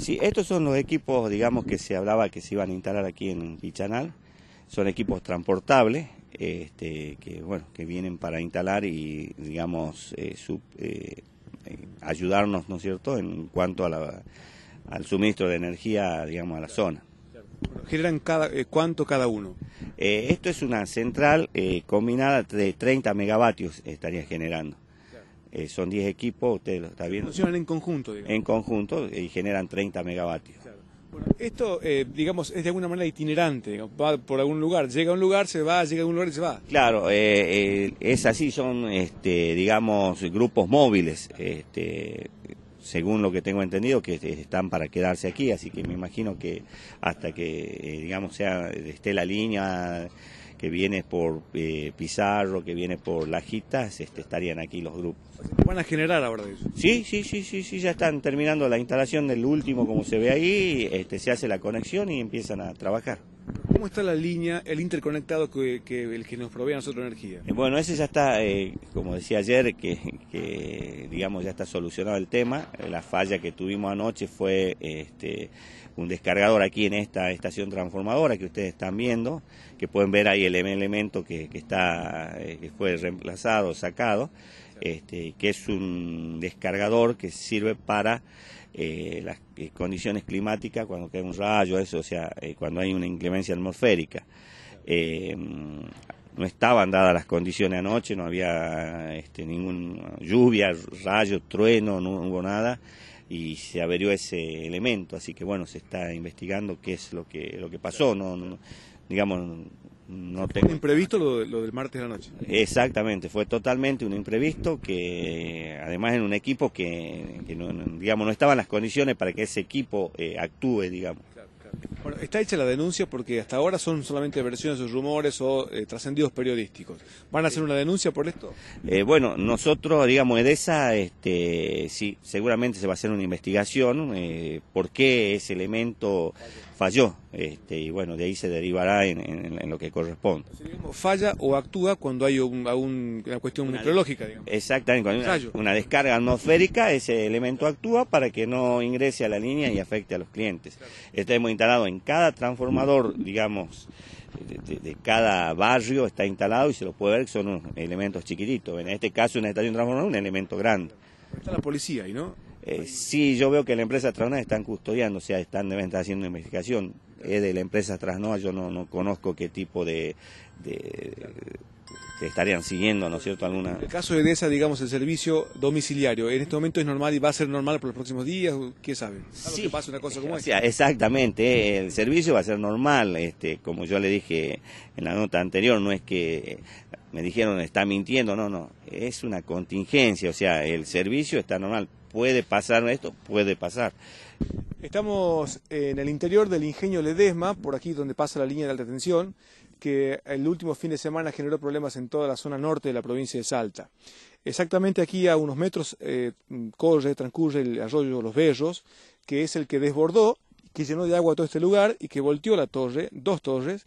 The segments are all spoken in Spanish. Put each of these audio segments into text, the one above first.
Sí, estos son los equipos, digamos, que se hablaba que se iban a instalar aquí en Pichanal. Son equipos transportables, este, que vienen para instalar y, digamos, eh, eh, eh, ayudarnos, ¿no es cierto?, en cuanto al suministro de energía, digamos, a la zona. ¿Generan cada, cuánto cada uno? esto es una central combinada de 30 megavatios estaría generando. Eh, son 10 equipos, usted lo está viendo. Funcionan en conjunto, digamos. En conjunto eh, y generan 30 megavatios. Bueno, esto, eh, digamos, es de alguna manera itinerante, va por algún lugar, llega a un lugar, se va, llega a un lugar y se va. Claro, eh, es así, son, este, digamos, grupos móviles, este, según lo que tengo entendido, que este, están para quedarse aquí, así que me imagino que hasta que, digamos, sea, esté la línea que viene por eh, Pizarro, que viene por Lajitas, este, estarían aquí los grupos. ¿Van a generar ahora eso? Sí, sí, sí, sí, sí, ya están terminando la instalación del último, como se ve ahí, este, se hace la conexión y empiezan a trabajar. ¿Cómo está la línea, el interconectado que, el que nos provee a nosotros energía? Eh, bueno, ese ya está, eh, como decía ayer, que digamos, ya está solucionado el tema. Eh, la falla que tuvimos anoche fue este, un descargador aquí en esta estación transformadora que ustedes están viendo, que pueden ver ahí el em-, elemento que, está, eh, que fue reemplazado, sacado, este, que es un descargador que sirve para eh, las condiciones climáticas, cuando cae un rayo, eso, o sea, cuando hay una inclemencia atmosférica no estaban dadas las condiciones anoche, no había este, ninguna lluvia, rayo, trueno, no hubo nada y se averió ese elemento, así que bueno, se está investigando qué es lo que lo que pasó, no, digamos no tengo... ¿Un imprevisto lo, del martes de la noche? Exactamente, fue totalmente un imprevisto que además en un equipo que, no, digamos no estaban las condiciones para que ese equipo eh, actúe, digamos. Bueno, está hecha la denuncia porque hasta ahora son solamente versiones, rumores o eh, trascendidos periodísticos. ¿Van a hacer una denuncia por esto? Eh, bueno, nosotros, digamos, EDESA, este, sí, seguramente se va a hacer una investigación eh, por qué ese elemento falló. Este, y bueno, de ahí se derivará en, lo que corresponde. Falla o actúa cuando hay un, una cuestión meteorológica, digamos. Exactamente, cuando hay una, descarga atmosférica, ese elemento actúa para que no ingrese a la línea y afecte a los clientes. Estamos Este instalado en cada transformador, digamos, de, cada barrio está instalado y se lo puede ver que son elementos chiquititos. En este caso, una estación transformadora, un elemento grande. está la policía ahí, ¿no? Eh, sí, yo veo que la empresa Tronas están custodiando, o sea, están, deben estar haciendo investigación es de la empresa Trasnoa, yo no, no conozco qué tipo de, de estarían siguiendo, ¿no es cierto? Alguna... En el caso de esa digamos, el servicio domiciliario, ¿en este momento es normal y va a ser normal por los próximos días? ¿Quién sabe? Sí, pasa una cosa como exactamente, el servicio va a ser normal, este, como yo le dije en la nota anterior, no es que me dijeron está mintiendo, no, no, es una contingencia, o sea, el servicio está normal, puede pasar esto, puede pasar. Estamos en el interior del ingenio Ledesma, por aquí donde pasa la línea de alta tensión, que el último fin de semana generó problemas en toda la zona norte de la provincia de Salta. Exactamente aquí a unos metros eh, corre, transcurre el arroyo Los Bellos, que es el que desbordó, que llenó de agua todo este lugar y que volteó la torre, dos torres,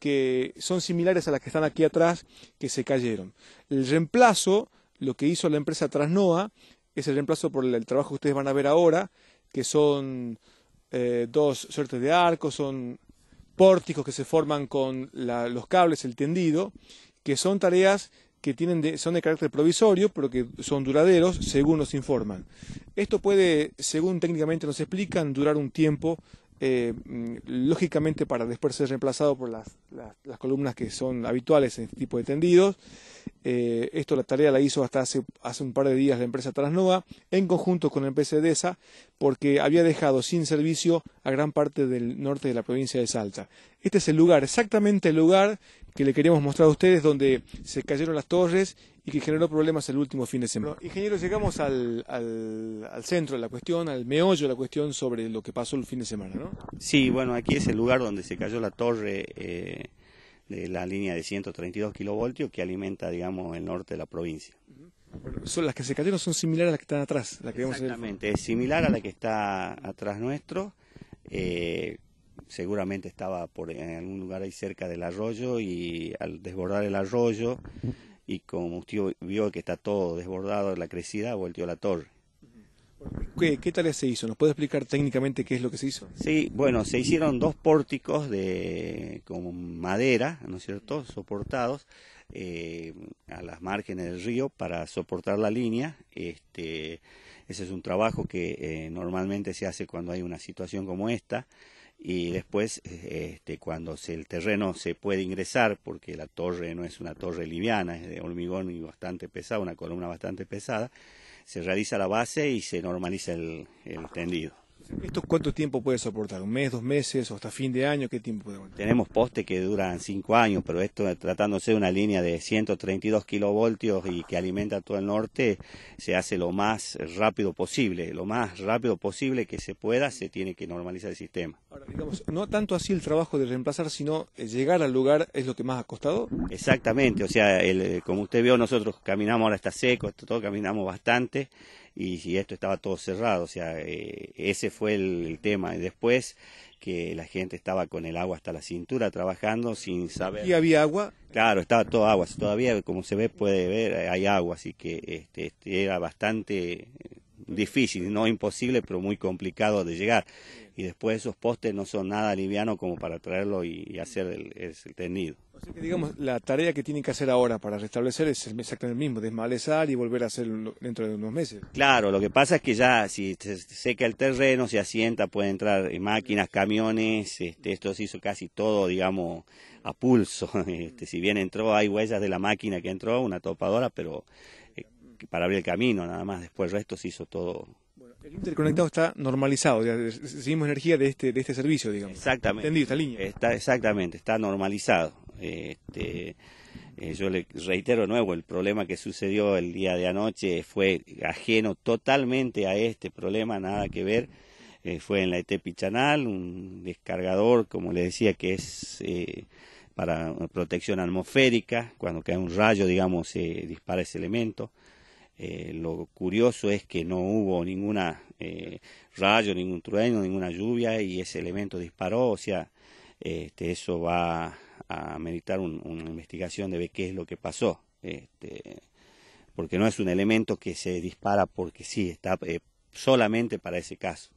que son similares a las que están aquí atrás, que se cayeron. El reemplazo, lo que hizo la empresa Trasnoa, es el reemplazo por el trabajo que ustedes van a ver ahora, que son eh, dos suertes de arcos, son pórticos que se forman con los cables, el tendido, que son tareas que tienen son de carácter provisorio, pero que son duraderos, según nos informan. Esto puede, según técnicamente nos explican, durar un tiempo eh, mm, lógicamente para después ser reemplazado por las, columnas que son habituales en este tipo de tendidos. Eh, esto la tarea la hizo hasta hace, un par de días la empresa Trasnova en conjunto con la empresa Edesa porque había dejado sin servicio a gran parte del norte de la provincia de Salta. Este es el lugar, exactamente el lugar que le queríamos mostrar a ustedes donde se cayeron las torres que generó problemas el último fin de semana. ingeniero, llegamos al, centro de la cuestión, al meollo de la cuestión sobre lo que pasó el fin de semana, ¿no? Sí, bueno, aquí es el lugar donde se cayó la torre eh, de la línea de 132 kilovoltios que alimenta, digamos, el norte de la provincia. Son las que se cayeron son similares a las que están atrás. Exactamente, es similar a la que está atrás nuestro. Eh, seguramente estaba en algún lugar ahí cerca del arroyo y al desbordar el arroyo y como usted vio que está todo desbordado de la crecida, volteó la torre. ¿Qué, tal se hizo? ¿Nos puede explicar técnicamente qué es lo que se hizo? Sí, bueno, se hicieron dos pórticos de con madera, ¿no es cierto?, soportados eh, a las márgenes del río para soportar la línea. Este, ese es un trabajo que eh, normalmente se hace cuando hay una situación como esta y después eh, este, cuando el terreno se puede ingresar, porque la torre no es una torre liviana, es de hormigón y bastante pesada, una columna bastante pesada, se realiza la base y se normaliza el tendido. ¿Esto cuánto tiempo puede soportar? ¿Un mes, dos meses o hasta fin de año? ¿Qué tiempo puede Tenemos postes que duran cinco años, pero esto tratándose de una línea de 132 kilovoltios y que alimenta todo el norte, se hace lo más rápido posible. Lo más rápido posible que se pueda, se tiene que normalizar el sistema. Ahora, digamos, no tanto así el trabajo de reemplazar, sino eh, llegar al lugar es lo que más ha costado. Exactamente, o sea, el, eh, como usted vio, nosotros caminamos ahora está seco, todo caminamos bastante y, esto estaba todo cerrado, o sea, eh, ese fue el, tema. Y después que la gente estaba con el agua hasta la cintura trabajando sin saber. ¿Y había agua? Claro, estaba todo agua. Todavía, como se ve, puede ver, hay agua, así que este, este era bastante eh, difícil, no imposible, pero muy complicado de llegar. Y después esos postes no son nada livianos como para traerlo y, hacer el, el tendido. Así que, digamos, la tarea que tienen que hacer ahora para restablecer es exactamente el mismo, desmalezar y volver a hacer dentro de unos meses. Claro, lo que pasa es que ya si se seca el terreno, se asienta, pueden entrar eh, máquinas, camiones, este, esto se hizo casi todo, digamos, a pulso. Este, si bien entró, hay huellas de la máquina que entró, una topadora, pero eh, para abrir el camino, nada más. Después el resto se hizo todo el interconectado está normalizado, recibimos energía de este, de este servicio, digamos. Exactamente. Entendido, esta línea. Está, exactamente, está normalizado. Este, eh, yo le reitero nuevo, el problema que sucedió el día de anoche fue ajeno totalmente a este problema, nada que ver. Eh, fue en la ET Pichanal, un descargador, como le decía, que es eh, para protección atmosférica, cuando cae un rayo, digamos, se dispara ese elemento. lo curioso es que no hubo ninguna rayo, ningún trueno, ninguna lluvia y ese elemento disparó, o sea, este, eso va a meditar una investigación de ver qué es lo que pasó. Este, porque no es un elemento que se dispara porque sí, está eh, solamente para ese caso.